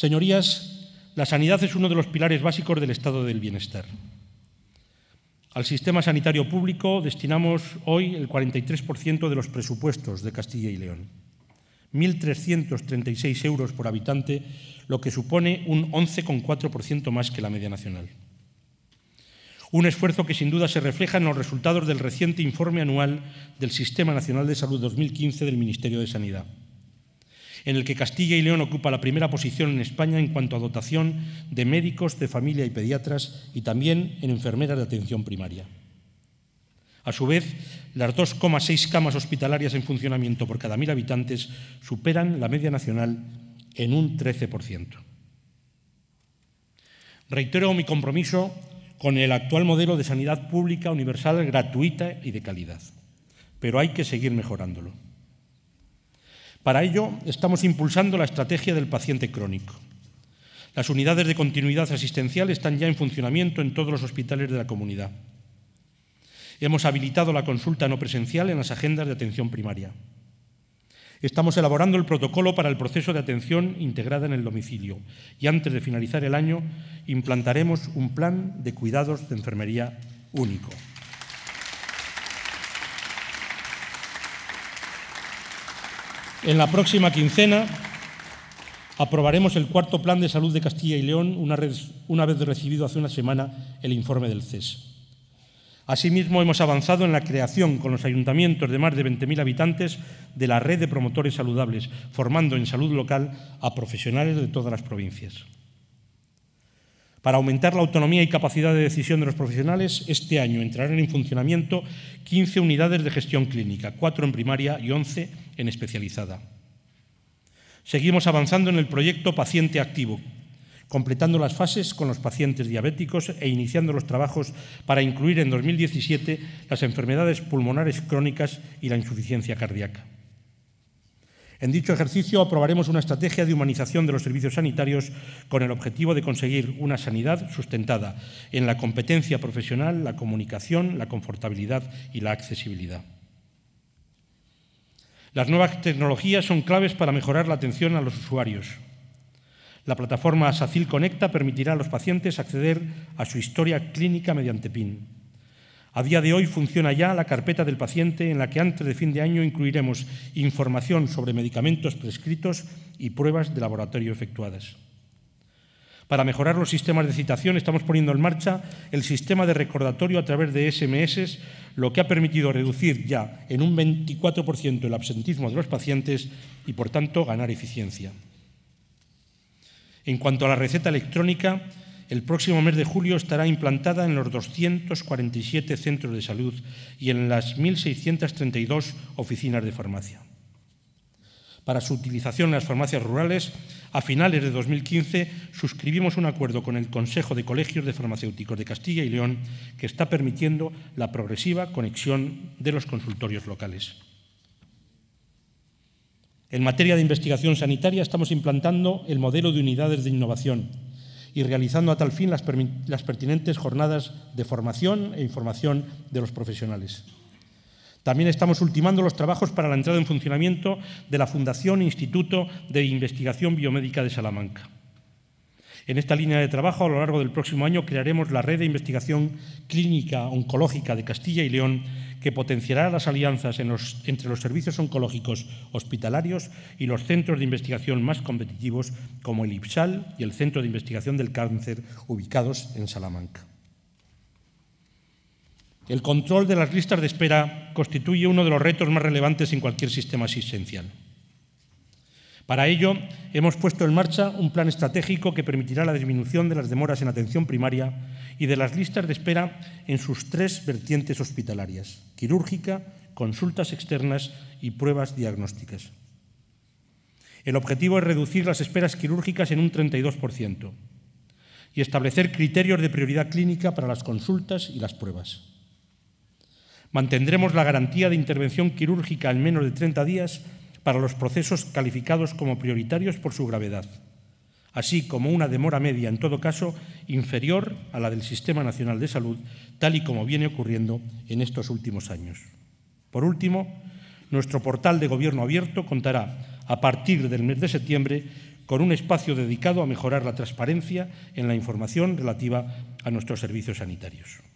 Señorías, la sanidad es uno de los pilares básicos del estado del bienestar. Al sistema sanitario público destinamos hoy el 43% de los presupuestos de Castilla y León. 1.336 euros por habitante, lo que supone un 11,4% más que la media nacional. Un esfuerzo que sin duda se refleja en los resultados del reciente informe anual del Sistema Nacional de Salud 2015 del Ministerio de Sanidad en el que Castilla y León ocupa la primera posición en España en cuanto a dotación de médicos de familia y pediatras y también en enfermeras de atención primaria. A su vez, las 2,6 camas hospitalarias en funcionamiento por cada mil habitantes superan la media nacional en un 13%. Reitero mi compromiso con el actual modelo de sanidad pública universal gratuita y de calidad, pero hay que seguir mejorándolo. Para ello, estamos impulsando la estrategia del paciente crónico. Las unidades de continuidad asistencial están ya en funcionamiento en todos los hospitales de la comunidad. Hemos habilitado la consulta no presencial en las agendas de atención primaria. Estamos elaborando el protocolo para el proceso de atención integrada en el domicilio y antes de finalizar el año implantaremos un plan de cuidados de enfermería único. En la próxima quincena aprobaremos el cuarto plan de salud de Castilla y León, una, vez recibido hace una semana el informe del CES. Asimismo, hemos avanzado en la creación con los ayuntamientos de más de 20.000 habitantes de la red de promotores saludables, formando en salud local a profesionales de todas las provincias. Para aumentar la autonomía y capacidad de decisión de los profesionales, este año entrarán en funcionamiento 15 unidades de gestión clínica, 4 en primaria y 11 en especializada. Seguimos avanzando en el proyecto Paciente Activo, completando las fases con los pacientes diabéticos e iniciando los trabajos para incluir en 2017 las enfermedades pulmonares crónicas y la insuficiencia cardíaca. En dicho ejercicio aprobaremos una estrategia de humanización de los servicios sanitarios con el objetivo de conseguir una sanidad sustentada en la competencia profesional, la comunicación, la confortabilidad y la accesibilidad. Las nuevas tecnologías son claves para mejorar la atención a los usuarios. La plataforma SACIL Conecta permitirá a los pacientes acceder a su historia clínica mediante PIN. A día de hoy funciona ya la carpeta del paciente en la que antes de fin de año incluiremos información sobre medicamentos prescritos y pruebas de laboratorio efectuadas. Para mejorar los sistemas de citación estamos poniendo en marcha el sistema de recordatorio a través de SMS, lo que ha permitido reducir ya en un 24% el absentismo de los pacientes y, por tanto, ganar eficiencia. En cuanto a la receta electrónica, el próximo mes de julio estará implantada en los 247 centros de salud y en las 1.632 oficinas de farmacia. Para su utilización en las farmacias rurales, a finales de 2015 suscribimos un acuerdo con el Consejo de Colegios de Farmacéuticos de Castilla y León que está permitiendo la progresiva conexión de los consultorios locales. En materia de investigación sanitaria estamos implantando el modelo de unidades de innovación y realizando a tal fin las, pertinentes jornadas de formación e información de los profesionales. También estamos ultimando los trabajos para la entrada en funcionamiento de la Fundación Instituto de Investigación Biomédica de Salamanca. En esta línea de trabajo, a lo largo del próximo año, crearemos la Red de Investigación Clínica Oncológica de Castilla y León que potenciará las alianzas entre los servicios oncológicos hospitalarios y los centros de investigación más competitivos como el IPSAL y el Centro de Investigación del Cáncer ubicados en Salamanca. El control de las listas de espera constituye uno de los retos más relevantes en cualquier sistema asistencial. Para ello, hemos puesto en marcha un plan estratégico que permitirá la disminución de las demoras en atención primaria y de las listas de espera en sus tres vertientes hospitalarias, quirúrgica, consultas externas y pruebas diagnósticas. El objetivo es reducir las esperas quirúrgicas en un 32% y establecer criterios de prioridad clínica para las consultas y las pruebas. Mantendremos la garantía de intervención quirúrgica en menos de 30 días para los procesos calificados como prioritarios por su gravedad, así como una demora media, en todo caso, inferior a la del Sistema Nacional de Salud, tal y como viene ocurriendo en estos últimos años. Por último, nuestro portal de gobierno abierto contará, a partir del mes de septiembre, con un espacio dedicado a mejorar la transparencia en la información relativa a nuestros servicios sanitarios.